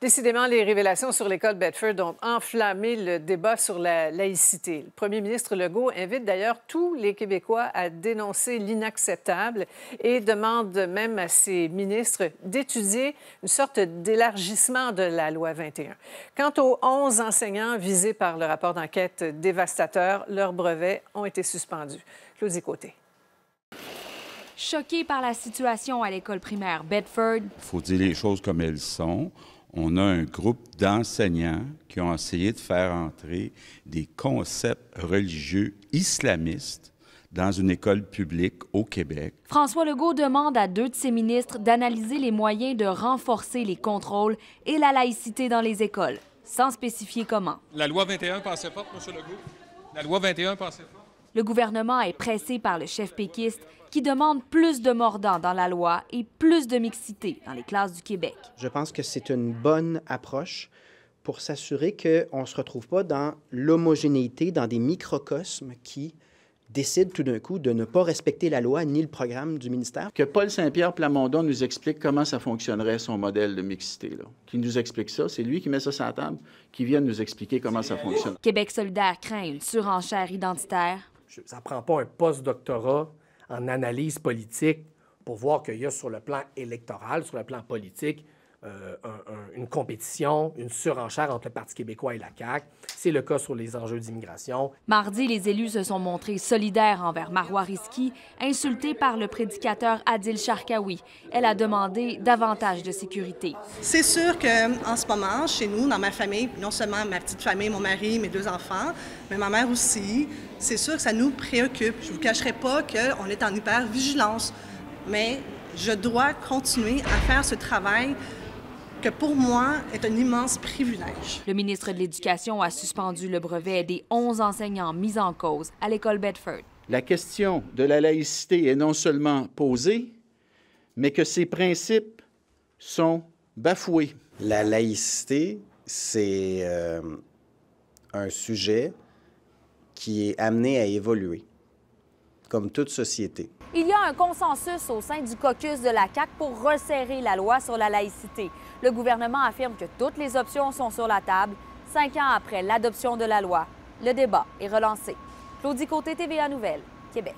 Décidément, les révélations sur l'école Bedford ont enflammé le débat sur la laïcité. Le premier ministre Legault invite d'ailleurs tous les Québécois à dénoncer l'inacceptable et demande même à ses ministres d'étudier une sorte d'élargissement de la loi 21. Quant aux 11 enseignants visés par le rapport d'enquête dévastateur, leurs brevets ont été suspendus. Claudie Côté. Choqué par la situation à l'école primaire Bedford. Il faut dire les choses comme elles sont on a un groupe d'enseignants qui ont essayé de faire entrer des concepts religieux islamistes dans une école publique au Québec. François Legault demande à deux de ses ministres d'analyser les moyens de renforcer les contrôles et la laïcité dans les écoles, sans spécifier comment. La loi 21 passait fort, M. Legault. La loi 21 passait fort. Le gouvernement est pressé par le chef péquiste qui demande plus de mordants dans la loi et plus de mixité dans les classes du Québec. Je pense que c'est une bonne approche pour s'assurer qu'on ne se retrouve pas dans l'homogénéité, dans des microcosmes qui décident tout d'un coup de ne pas respecter la loi ni le programme du ministère. Que Paul Saint-Pierre Plamondon nous explique comment ça fonctionnerait, son modèle de mixité. qu'il Qui nous explique ça, c'est lui qui met ça sur la table, qui vient nous expliquer comment ça fonctionne. Québec solidaire craint une surenchère identitaire ça ne prend pas un post-doctorat en analyse politique pour voir qu'il y a sur le plan électoral, sur le plan politique, euh, une compétition, une surenchère entre le Parti québécois et la CAQ. C'est le cas sur les enjeux d'immigration. Mardi, les élus se sont montrés solidaires envers Marois Risky, insultée par le prédicateur Adil Sharkawi. Elle a demandé davantage de sécurité. C'est sûr qu'en ce moment, chez nous, dans ma famille, non seulement ma petite famille, mon mari, mes deux enfants, mais ma mère aussi, c'est sûr que ça nous préoccupe. Je ne vous cacherai pas qu'on est en hyper-vigilance, mais je dois continuer à faire ce travail que pour moi est un immense privilège. Le ministre de l'Éducation a suspendu le brevet des 11 enseignants mis en cause à l'école Bedford. La question de la laïcité est non seulement posée, mais que ses principes sont bafoués. La laïcité, c'est euh, un sujet qui est amené à évoluer comme toute société. Il y a un consensus au sein du caucus de la CAQ pour resserrer la loi sur la laïcité. Le gouvernement affirme que toutes les options sont sur la table. Cinq ans après l'adoption de la loi, le débat est relancé. Claudie Côté, TVA Nouvelle, Québec.